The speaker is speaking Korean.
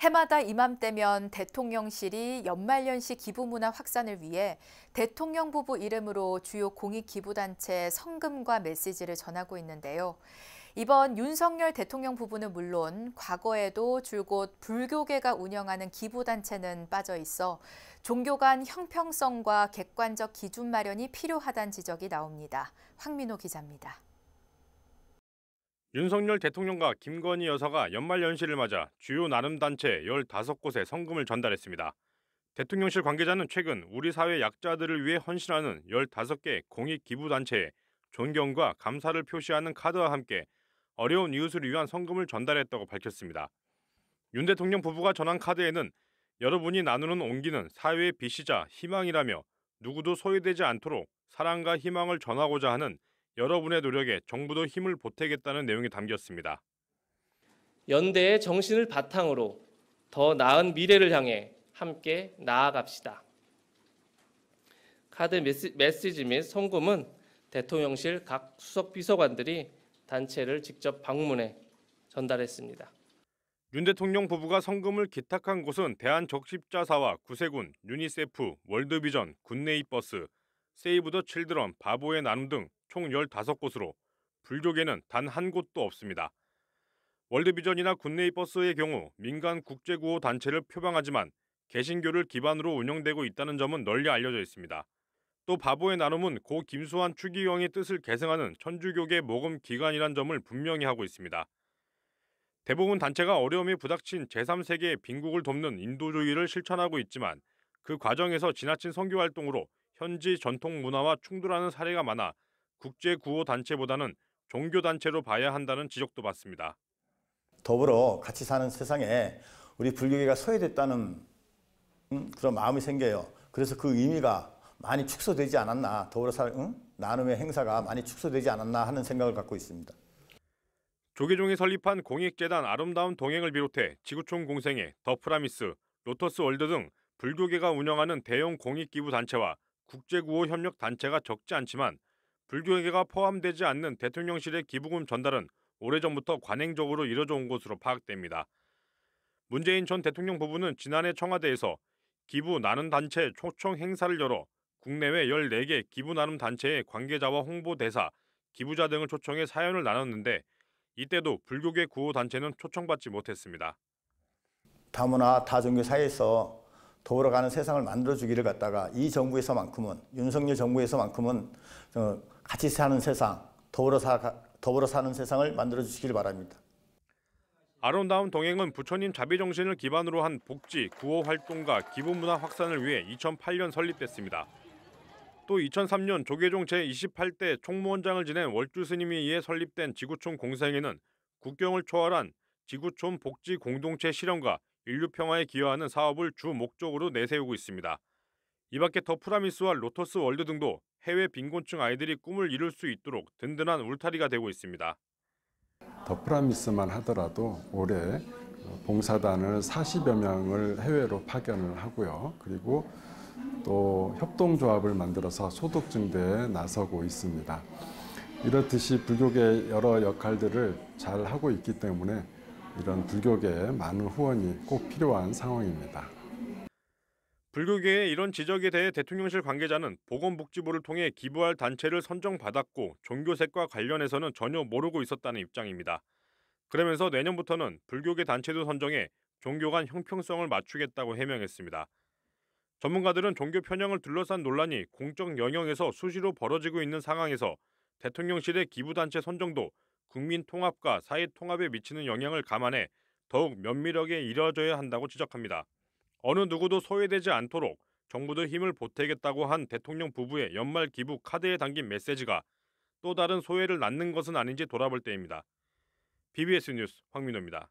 해마다 이맘때면 대통령실이 연말연시 기부 문화 확산을 위해 대통령 부부 이름으로 주요 공익 기부단체 성금과 메시지를 전하고 있는데요. 이번 윤석열 대통령 부부는 물론 과거에도 줄곧 불교계가 운영하는 기부단체는 빠져 있어 종교 간 형평성과 객관적 기준 마련이 필요하다는 지적이 나옵니다. 황민호 기자입니다. 윤석열 대통령과 김건희 여사가 연말연시를 맞아 주요 나눔단체 15곳에 성금을 전달했습니다. 대통령실 관계자는 최근 우리 사회 약자들을 위해 헌신하는 15개 공익기부단체에 존경과 감사를 표시하는 카드와 함께 어려운 이웃을 위한 성금을 전달했다고 밝혔습니다. 윤 대통령 부부가 전한 카드에는 여러분이 나누는 온기는 사회의 빛이자 희망이라며 누구도 소외되지 않도록 사랑과 희망을 전하고자 하는 여러분의 노력에 정부도 힘을 보태겠다는 내용이 담겼습니다. 연대의 정신을 바탕으로 더 나은 미래를 향해 함께 나아갑시다. 카드 메시, 지및 송금은 대통령실 각 수석 비서관들이 단체를 직접 방문해 전달했습니다. 윤 대통령 부부가 성금을 기탁한 곳은 대한적십자사와 구세군, 유니세프, 월드비전, 굿네이버스, 세이브 더 칠드런, 바보의 나눔 등총 15곳으로 불교계는 단 한 곳도 없습니다. 월드비전이나 굿네이버스의 경우 민간 국제구호 단체를 표방하지만 개신교를 기반으로 운영되고 있다는 점은 널리 알려져 있습니다. 또 바보의 나눔은 고 김수환 추기경의 뜻을 계승하는 천주교계 모금 기관이란 점을 분명히 하고 있습니다. 대부분 단체가 어려움이 부닥친 제3세계의 빈국을 돕는 인도주의를 실천하고 있지만 그 과정에서 지나친 선교 활동으로 현지 전통 문화와 충돌하는 사례가 많아 국제 구호 단체보다는 종교 단체로 봐야 한다는 지적도 받습니다. 더불어 같이 사는 세상에 우리 불교계가 소외됐다는 그런 마음이 생겨요. 그래서 그 의미가 많이 축소되지 않았나 더불어 살 응? 나눔의 행사가 많이 축소되지 않았나 하는 생각을 갖고 있습니다. 조계종이 설립한 공익재단 아름다운 동행을 비롯해 지구촌 공생회, 더프라미스, 로터스 월드 등 불교계가 운영하는 대형 공익기부 단체와 국제구호 협력 단체가 적지 않지만 불교회가 포함되지 않는 대통령실의 기부금 전달은 오래전부터 관행적으로 이뤄져 온 것으로 파악됩니다. 문재인 전 대통령 부부는 지난해 청와대에서 기부 나눔 단체 초청 행사를 열어 국내외 14개 기부 나눔 단체의 관계자와 홍보대사, 기부자 등을 초청해 사연을 나눴는데 이때도 불교계 구호 단체는 초청받지 못했습니다. 다문화 다종교 사회에서 도로 가는 세상을 만들어주기를 갖다가 이 정부에서만큼은 윤석열 정부에서만큼은 같이 사는 세상, 더불어, 사, 더불어 사는 세상을 만들어 주시길 바랍니다. 아름다운 동행은 부처님 자비정신을 기반으로 한 복지, 구호 활동과 기부문화 확산을 위해 2008년 설립됐습니다. 또 2003년 조계종 제28대 총무원장을 지낸 월주 스님에 의해 설립된 지구촌 공생회는 국경을 초월한 지구촌 복지 공동체 실현과 인류 평화에 기여하는 사업을 주 목적으로 내세우고 있습니다. 이밖에 더 프라미스와 로터스 월드 등도 해외 빈곤층 아이들이 꿈을 이룰 수 있도록 든든한 울타리가 되고 있습니다. 더 프라미스만 하더라도 올해 어, 봉사단을 40여 명을 해외로 파견을 하고요. 그리고 또 협동조합을 만들어서 소득 증대에 나서고 있습니다. 이렇듯이 불교계 여러 역할들을 잘 하고 있기 때문에 이런 불교계에 많은 후원이 꼭 필요한 상황입니다. 불교계의 이런 지적에 대해 대통령실 관계자는 보건복지부를 통해 기부할 단체를 선정받았고 종교색과 관련해서는 전혀 모르고 있었다는 입장입니다. 그러면서 내년부터는 불교계 단체도 선정해 종교 간 형평성을 맞추겠다고 해명했습니다. 전문가들은 종교 편향을 둘러싼 논란이 공적 영역에서 수시로 벌어지고 있는 상황에서 대통령실의 기부단체 선정도 국민 통합과 사회 통합에 미치는 영향을 감안해 더욱 면밀하게 이뤄져야 한다고 지적합니다. 어느 누구도 소외되지 않도록 정부도 힘을 보태겠다고 한 대통령 부부의 연말 기부 카드에 담긴 메시지가 또 다른 소외를 낳는 것은 아닌지 돌아볼 때입니다. BBS 뉴스 황민호입니다.